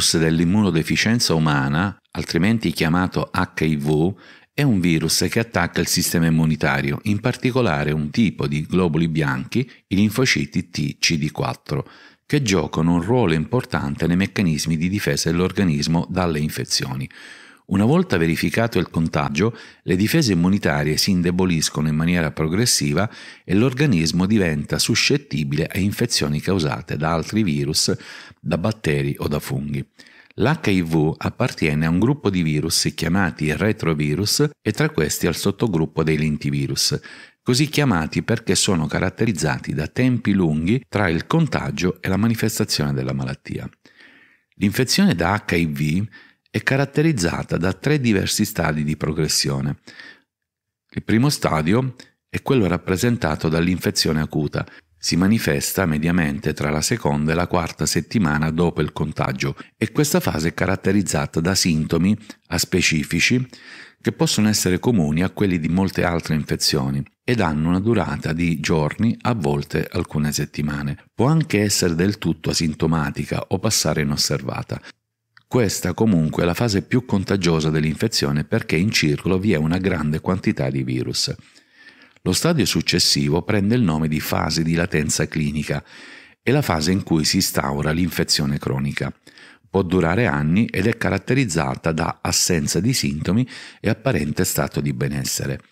virus dell'immunodeficienza umana, altrimenti chiamato HIV, è un virus che attacca il sistema immunitario, in particolare un tipo di globuli bianchi, i linfociti TCD4, che giocano un ruolo importante nei meccanismi di difesa dell'organismo dalle infezioni. Una volta verificato il contagio, le difese immunitarie si indeboliscono in maniera progressiva e l'organismo diventa suscettibile a infezioni causate da altri virus, da batteri o da funghi. L'HIV appartiene a un gruppo di virus chiamati retrovirus e tra questi al sottogruppo dei lentivirus, così chiamati perché sono caratterizzati da tempi lunghi tra il contagio e la manifestazione della malattia. L'infezione da HIV è caratterizzata da tre diversi stadi di progressione. Il primo stadio è quello rappresentato dall'infezione acuta. Si manifesta mediamente tra la seconda e la quarta settimana dopo il contagio e questa fase è caratterizzata da sintomi aspecifici che possono essere comuni a quelli di molte altre infezioni ed hanno una durata di giorni, a volte alcune settimane. Può anche essere del tutto asintomatica o passare inosservata. Questa comunque è la fase più contagiosa dell'infezione perché in circolo vi è una grande quantità di virus. Lo stadio successivo prende il nome di fase di latenza clinica, è la fase in cui si instaura l'infezione cronica. Può durare anni ed è caratterizzata da assenza di sintomi e apparente stato di benessere.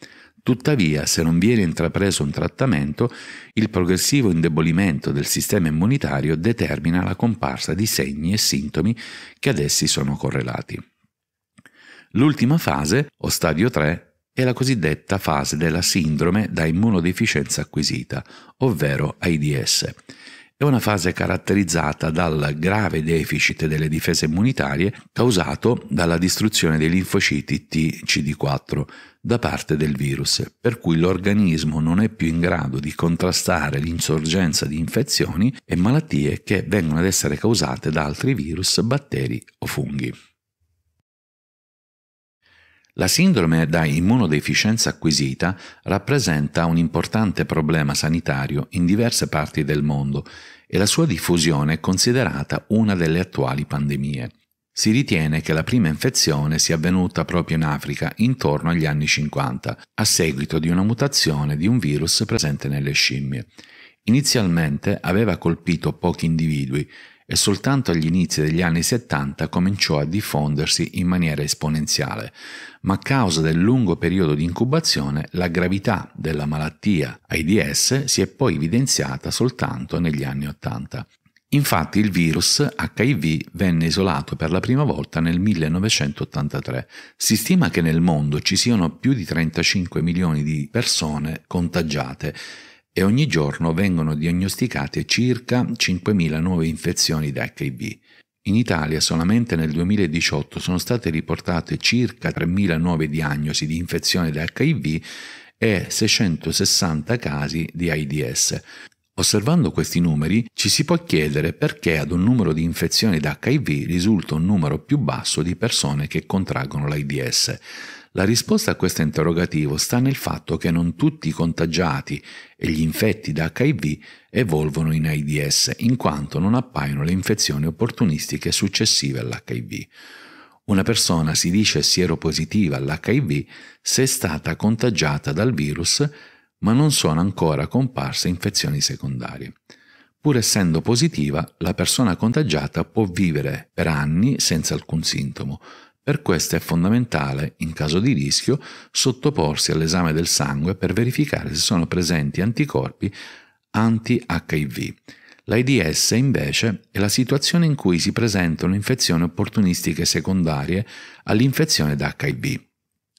Tuttavia, se non viene intrapreso un trattamento, il progressivo indebolimento del sistema immunitario determina la comparsa di segni e sintomi che ad essi sono correlati. L'ultima fase, o stadio 3, è la cosiddetta fase della sindrome da immunodeficienza acquisita, ovvero AIDS è una fase caratterizzata dal grave deficit delle difese immunitarie causato dalla distruzione dei linfociti TCD4 da parte del virus, per cui l'organismo non è più in grado di contrastare l'insorgenza di infezioni e malattie che vengono ad essere causate da altri virus, batteri o funghi. La sindrome da immunodeficienza acquisita rappresenta un importante problema sanitario in diverse parti del mondo e la sua diffusione è considerata una delle attuali pandemie. Si ritiene che la prima infezione sia avvenuta proprio in Africa intorno agli anni 50, a seguito di una mutazione di un virus presente nelle scimmie. Inizialmente aveva colpito pochi individui e soltanto agli inizi degli anni 70 cominciò a diffondersi in maniera esponenziale, ma a causa del lungo periodo di incubazione la gravità della malattia AIDS si è poi evidenziata soltanto negli anni 80. Infatti il virus HIV venne isolato per la prima volta nel 1983. Si stima che nel mondo ci siano più di 35 milioni di persone contagiate e ogni giorno vengono diagnosticate circa 5.000 nuove infezioni da HIV. In Italia solamente nel 2018 sono state riportate circa 3.000 nuove diagnosi di infezione da HIV e 660 casi di AIDS. Osservando questi numeri ci si può chiedere perché ad un numero di infezioni da HIV risulta un numero più basso di persone che contraggono l'AIDS. La risposta a questo interrogativo sta nel fatto che non tutti i contagiati e gli infetti da HIV evolvono in AIDS, in quanto non appaiono le infezioni opportunistiche successive all'HIV. Una persona si dice sieropositiva all'HIV se è stata contagiata dal virus, ma non sono ancora comparse infezioni secondarie. Pur essendo positiva, la persona contagiata può vivere per anni senza alcun sintomo, per questo è fondamentale, in caso di rischio, sottoporsi all'esame del sangue per verificare se sono presenti anticorpi anti-HIV. L'AIDS invece è la situazione in cui si presentano infezioni opportunistiche secondarie all'infezione da HIV.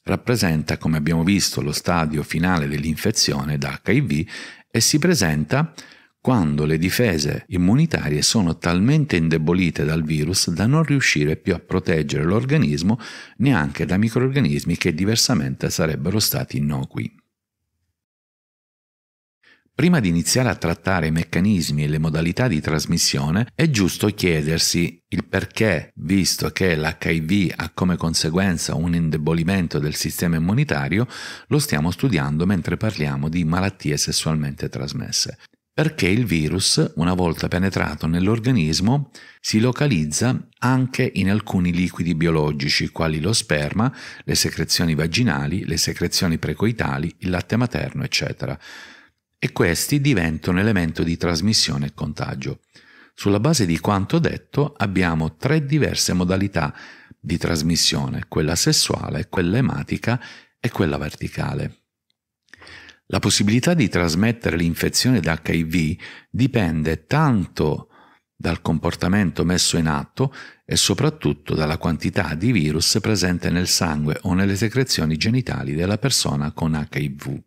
Rappresenta, come abbiamo visto, lo stadio finale dell'infezione da HIV e si presenta quando le difese immunitarie sono talmente indebolite dal virus da non riuscire più a proteggere l'organismo neanche da microrganismi che diversamente sarebbero stati innocui. Prima di iniziare a trattare i meccanismi e le modalità di trasmissione, è giusto chiedersi il perché, visto che l'HIV ha come conseguenza un indebolimento del sistema immunitario, lo stiamo studiando mentre parliamo di malattie sessualmente trasmesse perché il virus, una volta penetrato nell'organismo, si localizza anche in alcuni liquidi biologici, quali lo sperma, le secrezioni vaginali, le secrezioni precoitali, il latte materno, eccetera. E questi diventano elemento di trasmissione e contagio. Sulla base di quanto detto, abbiamo tre diverse modalità di trasmissione, quella sessuale, quella ematica e quella verticale. La possibilità di trasmettere l'infezione da HIV dipende tanto dal comportamento messo in atto e soprattutto dalla quantità di virus presente nel sangue o nelle secrezioni genitali della persona con HIV.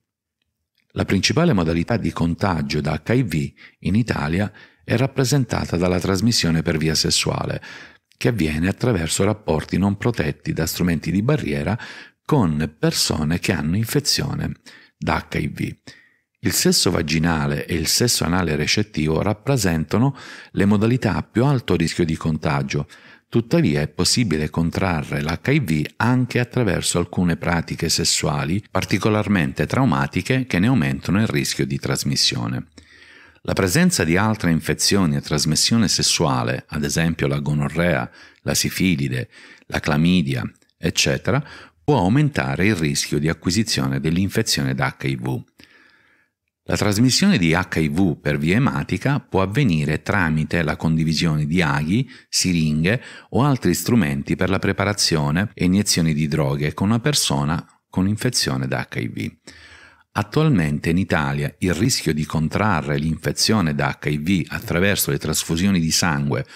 La principale modalità di contagio da HIV in Italia è rappresentata dalla trasmissione per via sessuale, che avviene attraverso rapporti non protetti da strumenti di barriera con persone che hanno infezione da HIV. Il sesso vaginale e il sesso anale recettivo rappresentano le modalità a più alto rischio di contagio, tuttavia è possibile contrarre l'HIV anche attraverso alcune pratiche sessuali particolarmente traumatiche che ne aumentano il rischio di trasmissione. La presenza di altre infezioni a trasmissione sessuale, ad esempio la gonorrea, la sifilide, la clamidia, eccetera, può aumentare il rischio di acquisizione dell'infezione da HIV. La trasmissione di HIV per via ematica può avvenire tramite la condivisione di aghi, siringhe o altri strumenti per la preparazione e iniezioni di droghe con una persona con infezione da HIV. Attualmente in Italia il rischio di contrarre l'infezione da HIV attraverso le trasfusioni di sangue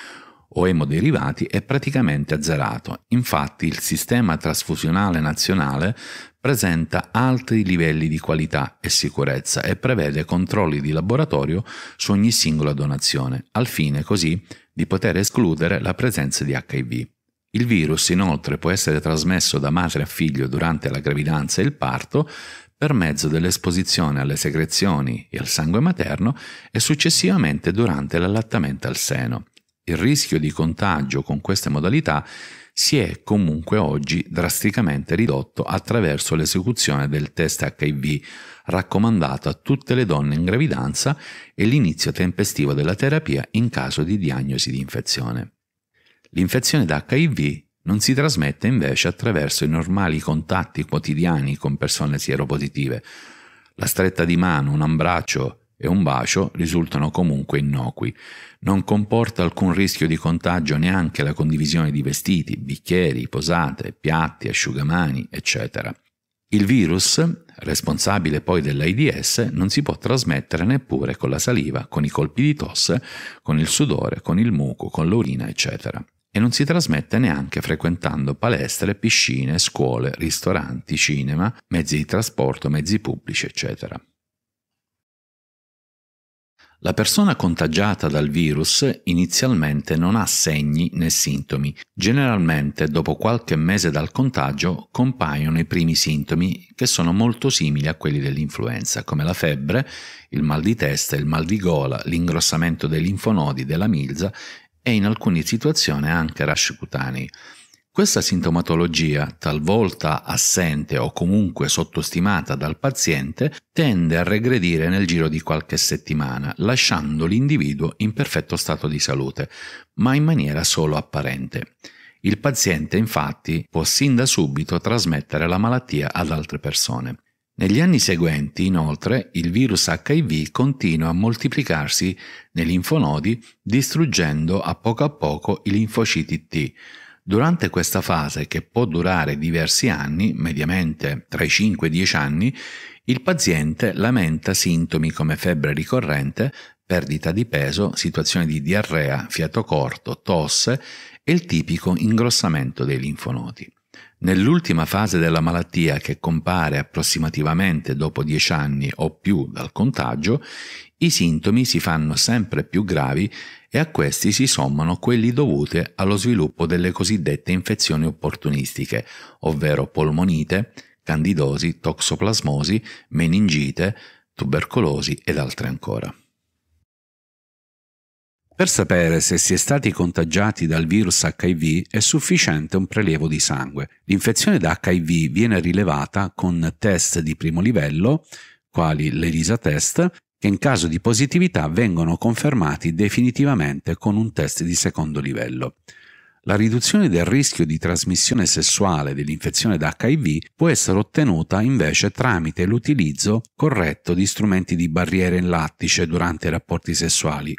o emoderivati è praticamente azzerato. Infatti il sistema trasfusionale nazionale presenta alti livelli di qualità e sicurezza e prevede controlli di laboratorio su ogni singola donazione, al fine così di poter escludere la presenza di HIV. Il virus inoltre può essere trasmesso da madre a figlio durante la gravidanza e il parto per mezzo dell'esposizione alle secrezioni e al sangue materno e successivamente durante l'allattamento al seno. Il rischio di contagio con queste modalità si è comunque oggi drasticamente ridotto attraverso l'esecuzione del test HIV raccomandato a tutte le donne in gravidanza e l'inizio tempestivo della terapia in caso di diagnosi di infezione. L'infezione da HIV non si trasmette invece attraverso i normali contatti quotidiani con persone sieropositive. La stretta di mano, un abbraccio, e un bacio risultano comunque innocui. Non comporta alcun rischio di contagio neanche la condivisione di vestiti, bicchieri, posate, piatti, asciugamani, eccetera. Il virus, responsabile poi dell'AIDS, non si può trasmettere neppure con la saliva, con i colpi di tosse, con il sudore, con il muco, con l'urina, eccetera. E non si trasmette neanche frequentando palestre, piscine, scuole, ristoranti, cinema, mezzi di trasporto, mezzi pubblici, eccetera. La persona contagiata dal virus inizialmente non ha segni né sintomi. Generalmente dopo qualche mese dal contagio compaiono i primi sintomi che sono molto simili a quelli dell'influenza, come la febbre, il mal di testa, il mal di gola, l'ingrossamento dei linfonodi, della milza e in alcune situazioni anche rash cutanei. Questa sintomatologia, talvolta assente o comunque sottostimata dal paziente, tende a regredire nel giro di qualche settimana, lasciando l'individuo in perfetto stato di salute, ma in maniera solo apparente. Il paziente infatti può sin da subito trasmettere la malattia ad altre persone. Negli anni seguenti, inoltre, il virus HIV continua a moltiplicarsi nei linfonodi, distruggendo a poco a poco i linfociti T, Durante questa fase, che può durare diversi anni, mediamente tra i 5 e i 10 anni, il paziente lamenta sintomi come febbre ricorrente, perdita di peso, situazioni di diarrea, fiato corto, tosse e il tipico ingrossamento dei linfonodi. Nell'ultima fase della malattia che compare approssimativamente dopo 10 anni o più dal contagio, i sintomi si fanno sempre più gravi e a questi si sommano quelli dovuti allo sviluppo delle cosiddette infezioni opportunistiche, ovvero polmonite, candidosi, toxoplasmosi, meningite, tubercolosi ed altre ancora. Per sapere se si è stati contagiati dal virus HIV è sufficiente un prelievo di sangue. L'infezione da HIV viene rilevata con test di primo livello, quali l'ELISA test, che in caso di positività vengono confermati definitivamente con un test di secondo livello. La riduzione del rischio di trasmissione sessuale dell'infezione da HIV può essere ottenuta invece tramite l'utilizzo corretto di strumenti di barriera in lattice durante i rapporti sessuali,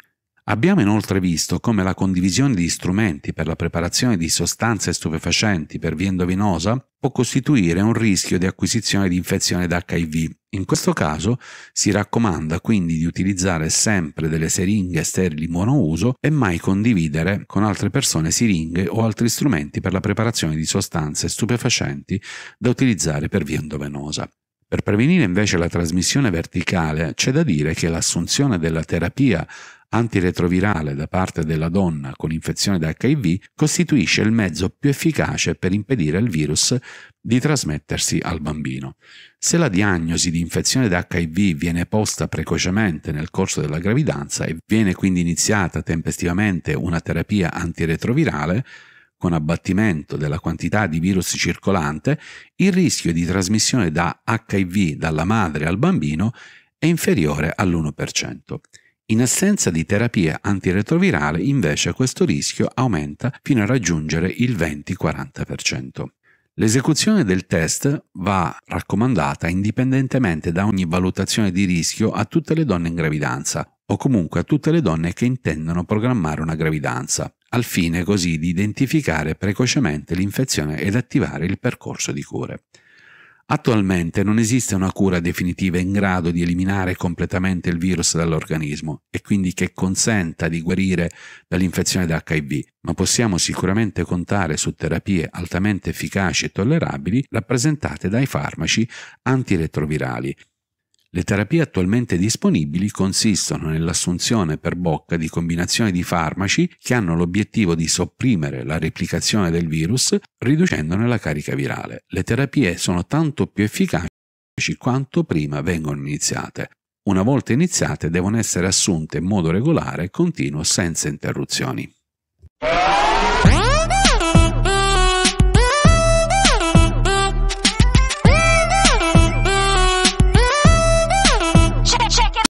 Abbiamo inoltre visto come la condivisione di strumenti per la preparazione di sostanze stupefacenti per via endovenosa può costituire un rischio di acquisizione di infezione da HIV. In questo caso si raccomanda quindi di utilizzare sempre delle siringhe sterili monouso e mai condividere con altre persone siringhe o altri strumenti per la preparazione di sostanze stupefacenti da utilizzare per via endovenosa. Per prevenire invece la trasmissione verticale c'è da dire che l'assunzione della terapia antiretrovirale da parte della donna con infezione da HIV costituisce il mezzo più efficace per impedire al virus di trasmettersi al bambino. Se la diagnosi di infezione da HIV viene posta precocemente nel corso della gravidanza e viene quindi iniziata tempestivamente una terapia antiretrovirale, con abbattimento della quantità di virus circolante, il rischio di trasmissione da HIV dalla madre al bambino è inferiore all'1%. In assenza di terapie antiretrovirale invece questo rischio aumenta fino a raggiungere il 20-40%. L'esecuzione del test va raccomandata indipendentemente da ogni valutazione di rischio a tutte le donne in gravidanza o comunque a tutte le donne che intendono programmare una gravidanza al fine così di identificare precocemente l'infezione ed attivare il percorso di cure. Attualmente non esiste una cura definitiva in grado di eliminare completamente il virus dall'organismo e quindi che consenta di guarire dall'infezione da HIV, ma possiamo sicuramente contare su terapie altamente efficaci e tollerabili rappresentate dai farmaci antiretrovirali le terapie attualmente disponibili consistono nell'assunzione per bocca di combinazioni di farmaci che hanno l'obiettivo di sopprimere la replicazione del virus riducendone la carica virale. Le terapie sono tanto più efficaci quanto prima vengono iniziate. Una volta iniziate devono essere assunte in modo regolare e continuo senza interruzioni.